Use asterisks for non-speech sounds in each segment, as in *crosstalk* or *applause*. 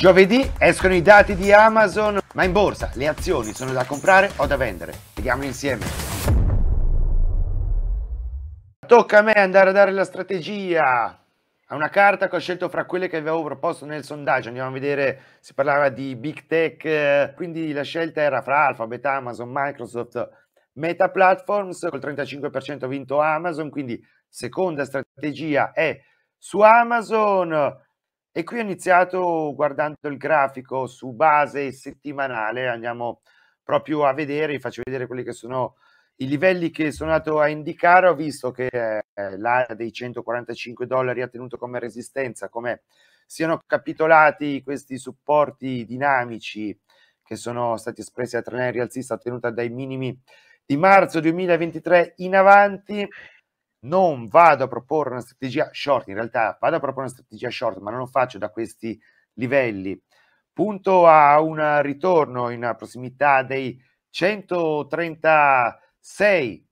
Giovedì escono i dati di Amazon, ma in borsa le azioni sono da comprare o da vendere? Vediamo insieme. Tocca a me andare a dare la strategia a una carta che ho scelto fra quelle che avevo proposto nel sondaggio. Andiamo a vedere, si parlava di big tech, quindi la scelta era fra Alphabet, Amazon, Microsoft, Meta Platforms, col 35% ha vinto Amazon, quindi seconda strategia è su Amazon e qui ho iniziato guardando il grafico su base settimanale, andiamo proprio a vedere, vi faccio vedere quelli che sono i livelli che sono andato a indicare, ho visto che eh, l'area dei 145 dollari ha tenuto come resistenza, come siano capitolati questi supporti dinamici che sono stati espressi da trenaria rialzista ottenuta dai minimi di marzo 2023 in avanti non vado a proporre una strategia short, in realtà vado a proporre una strategia short, ma non lo faccio da questi livelli. Punto a un ritorno in prossimità dei 136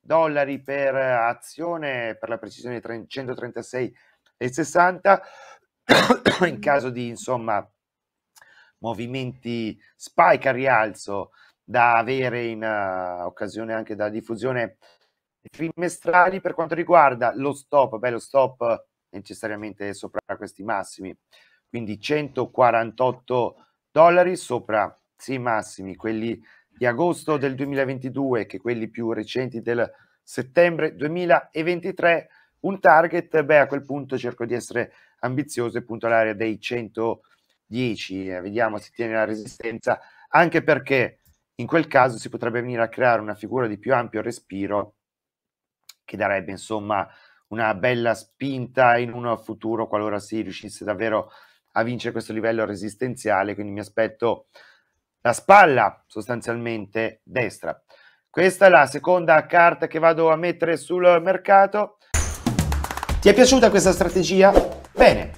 dollari per azione, per la precisione 136,60 *coughs* in mm-hmm. caso di insomma movimenti spike a rialzo da avere in uh, occasione anche da diffusione trimestrali per quanto riguarda lo stop, beh lo stop necessariamente sopra questi massimi, quindi 148 dollari sopra sì massimi, quelli di agosto del 2022 che quelli più recenti del settembre 2023, un target, beh a quel punto cerco di essere ambizioso e puntolare dei 110, eh, vediamo se tiene la resistenza, anche perché in quel caso si potrebbe venire a creare una figura di più ampio respiro che darebbe insomma una bella spinta in un futuro qualora si riuscisse davvero a vincere questo livello resistenziale, quindi mi aspetto la spalla sostanzialmente destra. Questa è la seconda carta che vado a mettere sul mercato. Ti è piaciuta questa strategia? Bene,